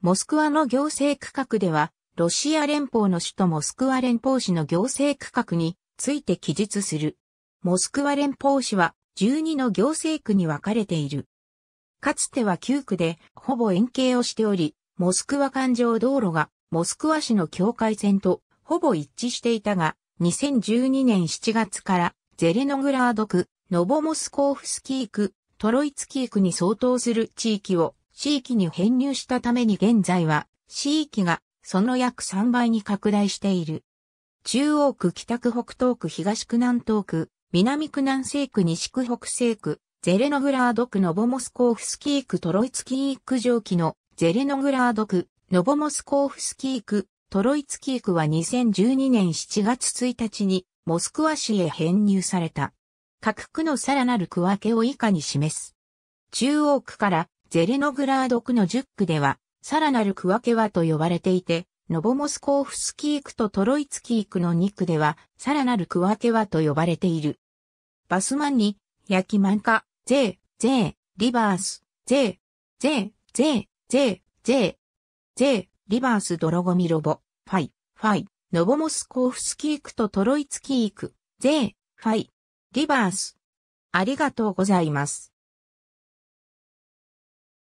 モスクワの行政区画では、ロシア連邦の首都モスクワ連邦市の行政区画について記述する。モスクワ連邦市は12の行政区に分かれている。かつては9区でほぼ円形をしており、モスクワ環状道路がモスクワ市の境界線とほぼ一致していたが、2012年7月からゼレノグラード区、ノボモスコーフスキー区、トロイツキー区に相当する地域を地域に編入したために現在は、地域がその約3倍に拡大している。中央区、北区、北東区、東区、南東区、南区、南西区、西区、北西区、ゼレノグラード区、ノボモスコーフスキー区、トロイツキー区上記のゼレノグラード区、ノボモスコーフスキー区、トロイツキー区は2012年7月1日にモスクワ市へ編入された。各区のさらなる区分けを以下に示す。中央区からゼレノグラード区の10区では、さらなる区分けはと呼ばれていて、ノボモスコーフスキー区とトロイツキー区の2区では、さらなる区分けはと呼ばれている。バスマンに、焼きマンカ、ゼ、ゼ、リバース、ゼ、ゼ、ゼ、ゼ、ゼ、ゼ、リバース泥ゴミロボ、ファイ、ファイ、ノボモスコーフスキー区とトロイツキー区、ゼ、ファイ、リバース。ありがとうございます。